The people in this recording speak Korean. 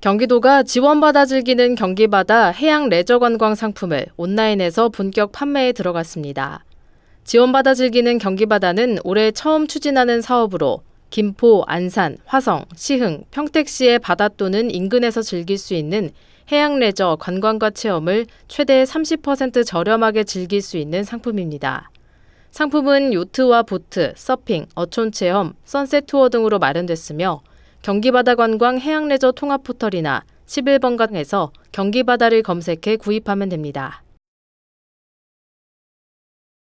경기도가 지원받아 즐기는 경기바다 해양 레저 관광 상품을 온라인에서 본격 판매에 들어갔습니다. 지원받아 즐기는 경기바다는 올해 처음 추진하는 사업으로 김포, 안산, 화성, 시흥, 평택시의 바다 또는 인근에서 즐길 수 있는 해양 레저 관광과 체험을 최대 30% 저렴하게 즐길 수 있는 상품입니다. 상품은 요트와 보트, 서핑, 어촌 체험, 선셋 투어 등으로 마련됐으며 경기바다 관광 해양레저 통합 포털이나 11번가에서 경기바다를 검색해 구입하면 됩니다.